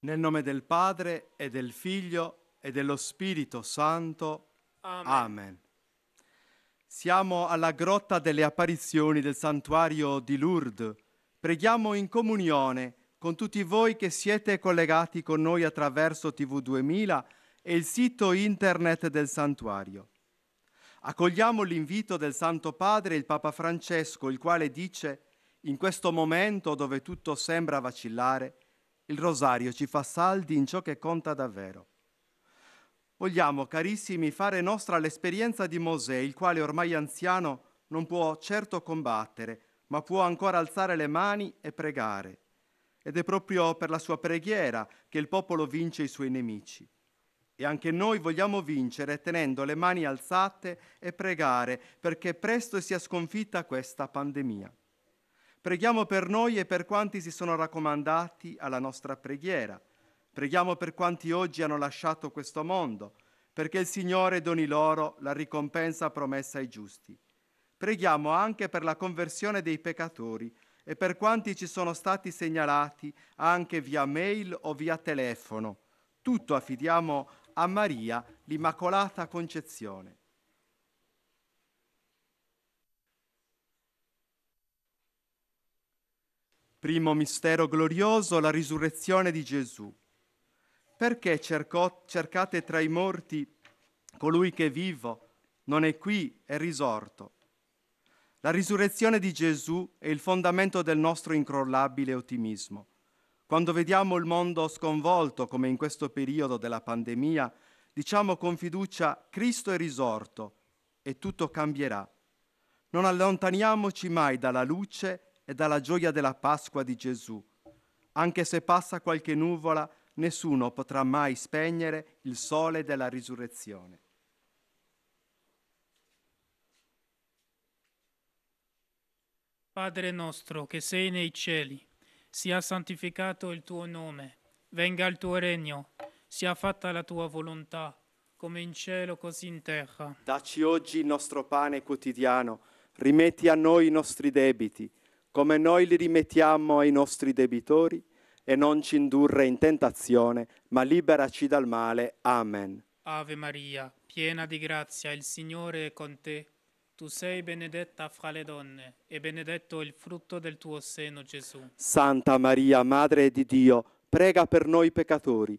Nel nome del Padre e del Figlio e dello Spirito Santo. Amen. Amen. Siamo alla grotta delle apparizioni del santuario di Lourdes. Preghiamo in comunione con tutti voi che siete collegati con noi attraverso TV2000 e il sito internet del santuario. Accogliamo l'invito del Santo Padre, il Papa Francesco, il quale dice, in questo momento dove tutto sembra vacillare, il rosario ci fa saldi in ciò che conta davvero. Vogliamo, carissimi, fare nostra l'esperienza di Mosè, il quale ormai anziano non può certo combattere, ma può ancora alzare le mani e pregare. Ed è proprio per la sua preghiera che il popolo vince i suoi nemici. E anche noi vogliamo vincere tenendo le mani alzate e pregare perché presto sia sconfitta questa pandemia. Preghiamo per noi e per quanti si sono raccomandati alla nostra preghiera. Preghiamo per quanti oggi hanno lasciato questo mondo, perché il Signore doni loro la ricompensa promessa ai giusti. Preghiamo anche per la conversione dei peccatori e per quanti ci sono stati segnalati anche via mail o via telefono. Tutto affidiamo a Maria, l'Immacolata Concezione. Primo mistero glorioso, la risurrezione di Gesù. Perché cercò, cercate tra i morti colui che è vivo, non è qui, è risorto. La risurrezione di Gesù è il fondamento del nostro incrollabile ottimismo. Quando vediamo il mondo sconvolto, come in questo periodo della pandemia, diciamo con fiducia Cristo è risorto e tutto cambierà. Non allontaniamoci mai dalla luce e dalla gioia della Pasqua di Gesù. Anche se passa qualche nuvola, nessuno potrà mai spegnere il sole della risurrezione. Padre nostro che sei nei cieli, sia santificato il tuo nome, venga il tuo regno, sia fatta la tua volontà, come in cielo così in terra. Dacci oggi il nostro pane quotidiano, rimetti a noi i nostri debiti come noi li rimettiamo ai nostri debitori, e non ci indurre in tentazione, ma liberaci dal male. Amen. Ave Maria, piena di grazia, il Signore è con te. Tu sei benedetta fra le donne, e benedetto il frutto del tuo seno, Gesù. Santa Maria, Madre di Dio, prega per noi peccatori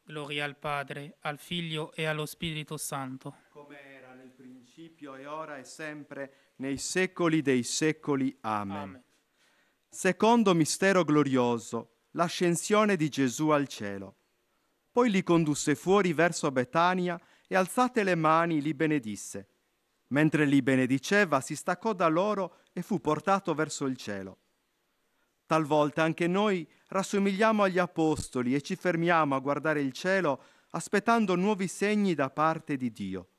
Gloria al Padre, al Figlio e allo Spirito Santo. Come era nel principio e ora e sempre, nei secoli dei secoli. Amen. Amen. Secondo mistero glorioso, l'ascensione di Gesù al cielo. Poi li condusse fuori verso Betania e alzate le mani li benedisse. Mentre li benediceva si staccò da loro e fu portato verso il cielo. Talvolta anche noi rassomigliamo agli apostoli e ci fermiamo a guardare il cielo aspettando nuovi segni da parte di Dio.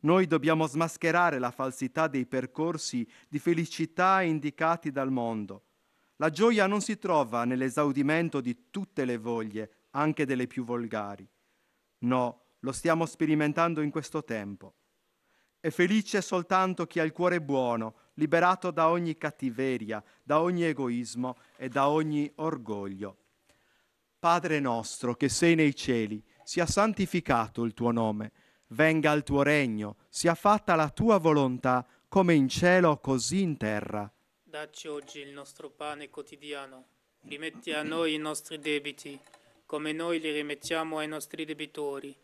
Noi dobbiamo smascherare la falsità dei percorsi di felicità indicati dal mondo. La gioia non si trova nell'esaudimento di tutte le voglie, anche delle più volgari. No, lo stiamo sperimentando in questo tempo. È felice soltanto chi ha il cuore buono, liberato da ogni cattiveria, da ogni egoismo e da ogni orgoglio. Padre nostro che sei nei cieli, sia santificato il tuo nome, venga il tuo regno, sia fatta la tua volontà, come in cielo, così in terra. Dacci oggi il nostro pane quotidiano, rimetti a noi i nostri debiti, come noi li rimettiamo ai nostri debitori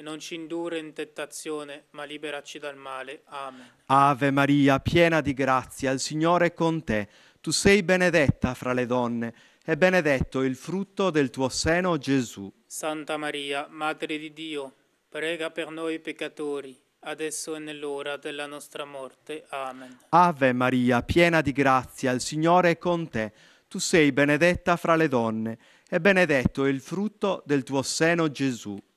e non ci indurre in tentazione, ma liberaci dal male. Amen. Ave Maria, piena di grazia, il Signore è con te. Tu sei benedetta fra le donne e benedetto il frutto del tuo seno, Gesù. Santa Maria, Madre di Dio, prega per noi peccatori, adesso e nell'ora della nostra morte. Amen. Ave Maria, piena di grazia, il Signore è con te. Tu sei benedetta fra le donne e benedetto il frutto del tuo seno, Gesù.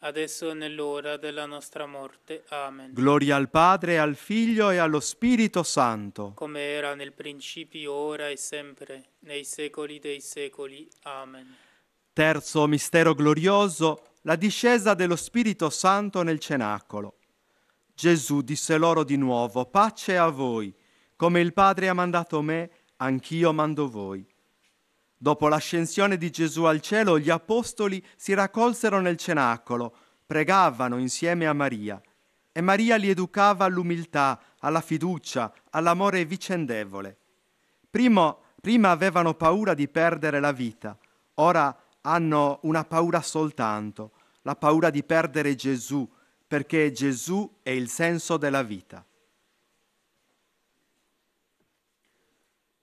adesso nell'ora della nostra morte. Amen. Gloria al Padre, al Figlio e allo Spirito Santo. Come era nel principio, ora e sempre, nei secoli dei secoli. Amen. Terzo mistero glorioso, la discesa dello Spirito Santo nel cenacolo. Gesù disse loro di nuovo, pace a voi, come il Padre ha mandato me, anch'io mando voi. Dopo l'ascensione di Gesù al cielo, gli apostoli si raccolsero nel cenacolo, pregavano insieme a Maria e Maria li educava all'umiltà, alla fiducia, all'amore vicendevole. Primo, prima avevano paura di perdere la vita, ora hanno una paura soltanto, la paura di perdere Gesù, perché Gesù è il senso della vita.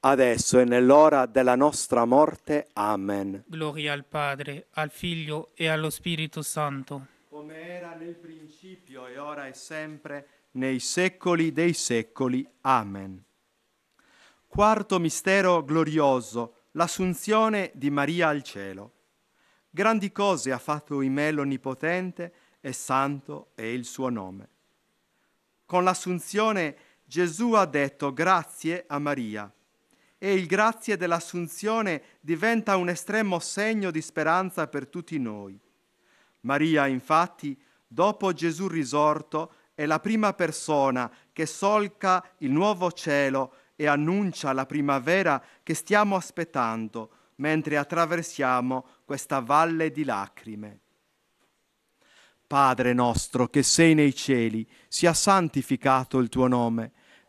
adesso e nell'ora della nostra morte. Amen. Gloria al Padre, al Figlio e allo Spirito Santo. Come era nel principio e ora e sempre, nei secoli dei secoli. Amen. Quarto mistero glorioso, l'assunzione di Maria al cielo. Grandi cose ha fatto Imè l'Onnipotente e santo è il suo nome. Con l'assunzione Gesù ha detto grazie a Maria, e il grazie dell'assunzione diventa un estremo segno di speranza per tutti noi. Maria, infatti, dopo Gesù risorto, è la prima persona che solca il nuovo cielo e annuncia la primavera che stiamo aspettando mentre attraversiamo questa valle di lacrime. Padre nostro che sei nei cieli, sia santificato il tuo nome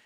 e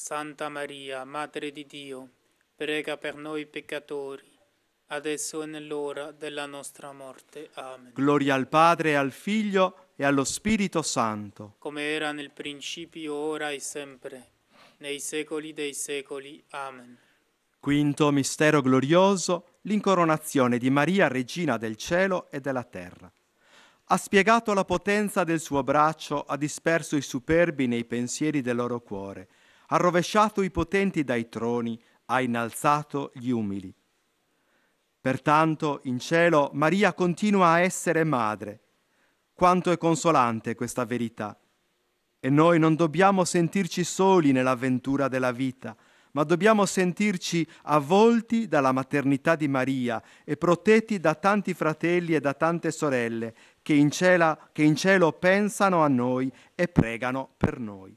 Santa Maria, Madre di Dio, prega per noi peccatori, adesso e nell'ora della nostra morte. Amen. Gloria al Padre, al Figlio e allo Spirito Santo. Come era nel principio, ora e sempre, nei secoli dei secoli. Amen. Quinto mistero glorioso, l'incoronazione di Maria, Regina del cielo e della terra. Ha spiegato la potenza del suo braccio, ha disperso i superbi nei pensieri del loro cuore ha rovesciato i potenti dai troni, ha innalzato gli umili. Pertanto in cielo Maria continua a essere madre. Quanto è consolante questa verità. E noi non dobbiamo sentirci soli nell'avventura della vita, ma dobbiamo sentirci avvolti dalla maternità di Maria e protetti da tanti fratelli e da tante sorelle che in, cielo, che in cielo pensano a noi e pregano per noi.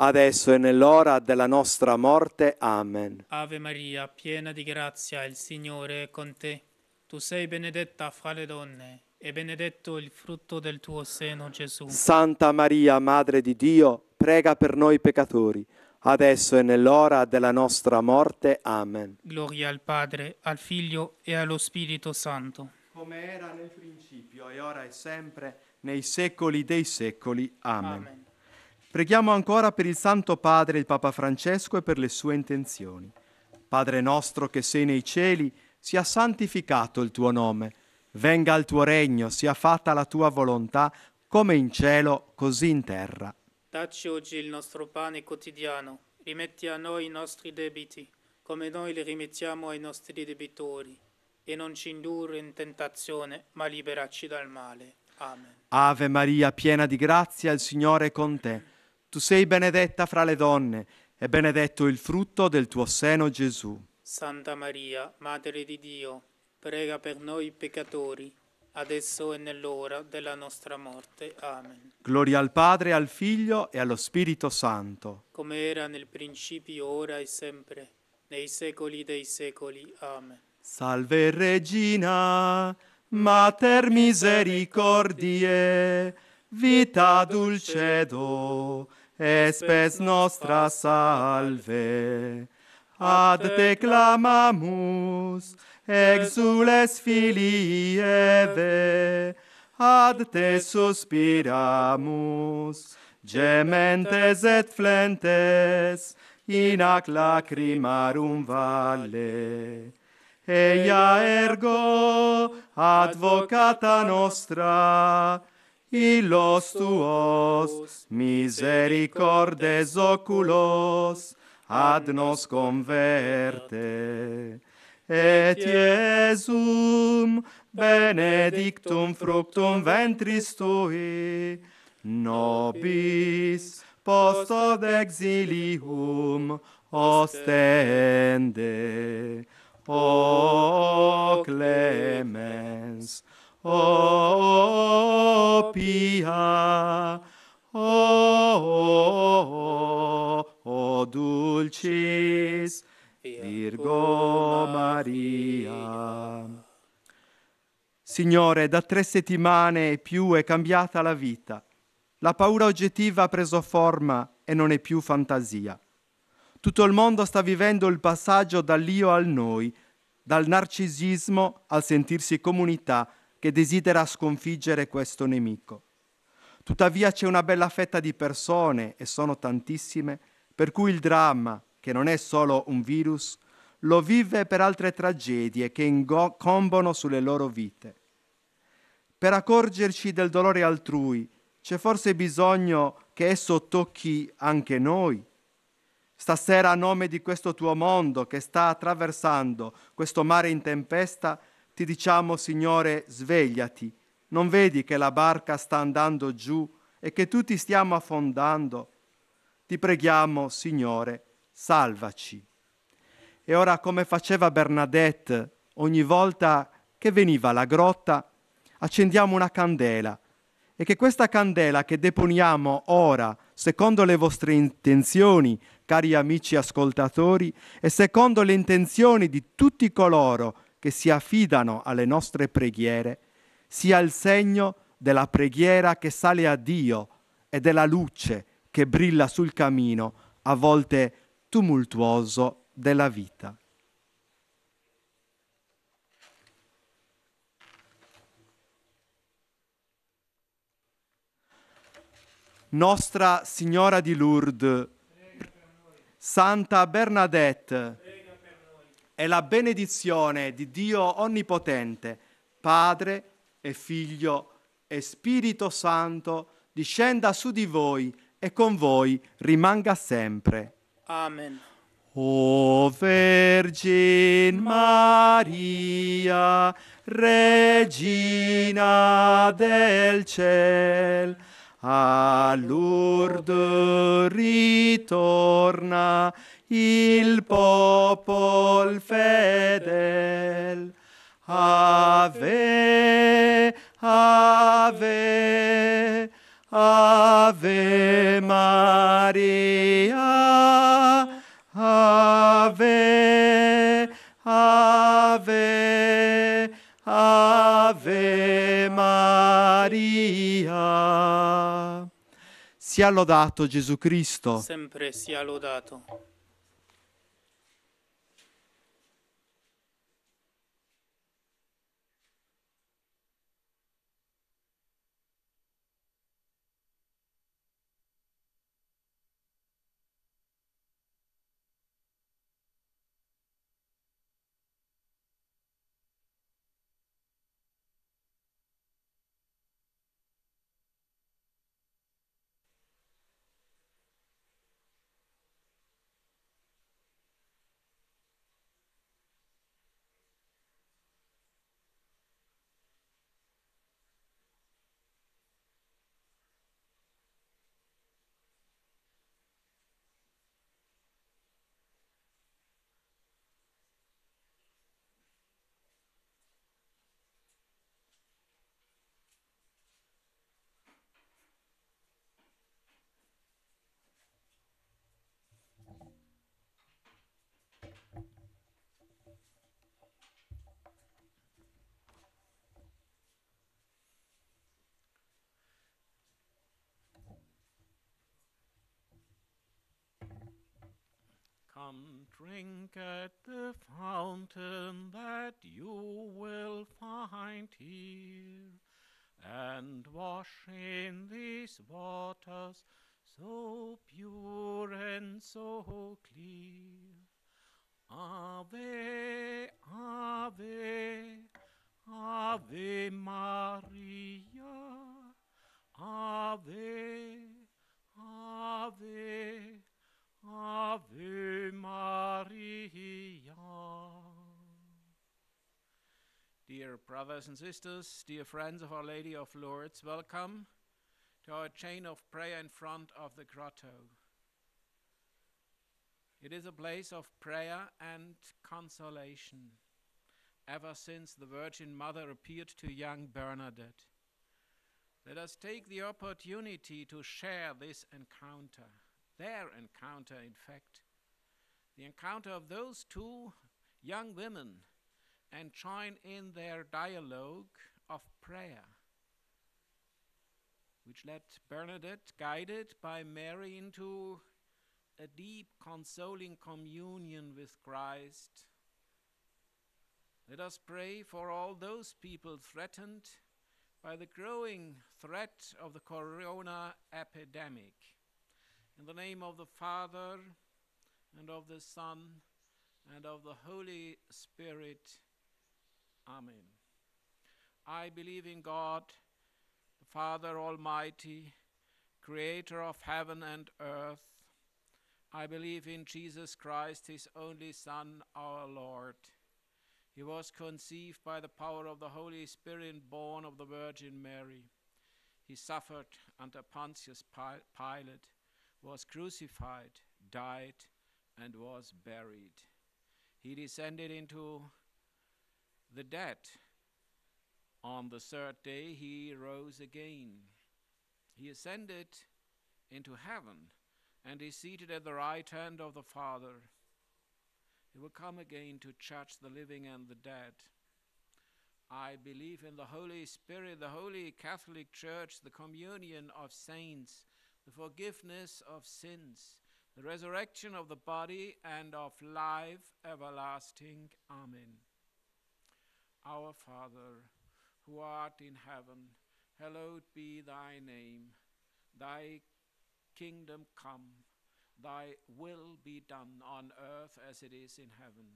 adesso e nell'ora della nostra morte. Amen. Ave Maria, piena di grazia, il Signore è con te. Tu sei benedetta fra le donne e benedetto il frutto del tuo seno, Gesù. Santa Maria, Madre di Dio, prega per noi peccatori, adesso e nell'ora della nostra morte. Amen. Gloria al Padre, al Figlio e allo Spirito Santo. Come era nel principio e ora è sempre, nei secoli dei secoli. Amen. Amen. Preghiamo ancora per il Santo Padre, il Papa Francesco, e per le sue intenzioni. Padre nostro che sei nei cieli, sia santificato il tuo nome. Venga il tuo regno, sia fatta la tua volontà, come in cielo, così in terra. Dacci oggi il nostro pane quotidiano, rimetti a noi i nostri debiti, come noi li rimettiamo ai nostri debitori, e non ci indurre in tentazione, ma liberaci dal male. Amen. Ave Maria, piena di grazia, il Signore è con te. Tu sei benedetta fra le donne e benedetto il frutto del tuo seno Gesù. Santa Maria, Madre di Dio, prega per noi peccatori, adesso e nell'ora della nostra morte. Amen. Gloria al Padre, al Figlio e allo Spirito Santo. Come era nel principio, ora e sempre, nei secoli dei secoli. Amen. Salve Regina, Mater Misericordie, vita dulcedo, Espes nostra salve. Ad te clamamus, exules filii Eve, ad te suspiramus, gementes et flentes, in ac lacrimarum valle. Eia ergo advocata nostra, illos tuos, misericordes oculos ad nos converte. Et Iesum benedictum fructum ventris tui, nobis post od exilium ostende. O clemens, O clemens, o pia, o, o, o dulcis Virgo Maria. Signore, da tre settimane e più è cambiata la vita. La paura oggettiva ha preso forma e non è più fantasia. Tutto il mondo sta vivendo il passaggio dall'io al noi, dal narcisismo al sentirsi comunità che desidera sconfiggere questo nemico. Tuttavia c'è una bella fetta di persone, e sono tantissime, per cui il dramma, che non è solo un virus, lo vive per altre tragedie che incombono sulle loro vite. Per accorgerci del dolore altrui c'è forse bisogno che esso tocchi anche noi. Stasera a nome di questo tuo mondo che sta attraversando questo mare in tempesta, ti diciamo, Signore, svegliati, non vedi che la barca sta andando giù e che tutti stiamo affondando? Ti preghiamo, Signore, salvaci. E ora, come faceva Bernadette, ogni volta che veniva alla grotta, accendiamo una candela e che questa candela che deponiamo ora, secondo le vostre intenzioni, cari amici ascoltatori, e secondo le intenzioni di tutti coloro che che si affidano alle nostre preghiere sia il segno della preghiera che sale a Dio e della luce che brilla sul cammino, a volte tumultuoso, della vita. Nostra Signora di Lourdes, Santa Bernadette, e la benedizione di Dio Onnipotente, Padre e Figlio e Spirito Santo, discenda su di voi e con voi rimanga sempre. Amen. O Vergine Maria, Regina del Ciel, a Lourdes ritorna il popol fedel. Ave, ave, ave Maria, ave, ave, ave Maria. Sia lodato Gesù Cristo. Sempre sia lodato. Come drink at the fountain that you will find here, and wash in these waters so pure and so clear. Ave, Ave, Ave Maria, Ave, Ave. Ave Maria. Dear brothers and sisters, dear friends of Our Lady of Lourdes, welcome to our chain of prayer in front of the grotto. It is a place of prayer and consolation ever since the Virgin Mother appeared to young Bernadette. Let us take the opportunity to share this encounter their encounter, in fact, the encounter of those two young women, and join in their dialogue of prayer, which led Bernadette, guided by Mary, into a deep, consoling communion with Christ. Let us pray for all those people threatened by the growing threat of the corona epidemic. In the name of the Father, and of the Son, and of the Holy Spirit. Amen. I believe in God, the Father Almighty, creator of heaven and earth. I believe in Jesus Christ, his only Son, our Lord. He was conceived by the power of the Holy Spirit born of the Virgin Mary. He suffered under Pontius Pilate was crucified, died, and was buried. He descended into the dead. On the third day, he rose again. He ascended into heaven and is seated at the right hand of the Father. He will come again to judge the living and the dead. I believe in the Holy Spirit, the Holy Catholic Church, the communion of saints the forgiveness of sins, the resurrection of the body, and of life everlasting. Amen. Our Father, who art in heaven, hallowed be thy name. Thy kingdom come, thy will be done on earth as it is in heaven.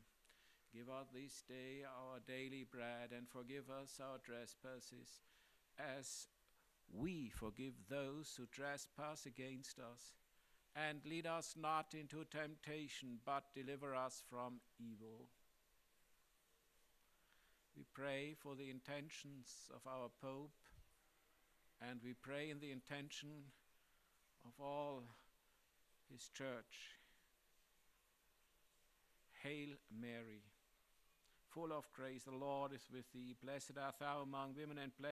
Give us this day our daily bread, and forgive us our trespasses, as we forgive those who trespass against us. And lead us not into temptation, but deliver us from evil. We pray for the intentions of our Pope, and we pray in the intention of all his church. Hail Mary, full of grace, the Lord is with thee. Blessed art thou among women, and blessed.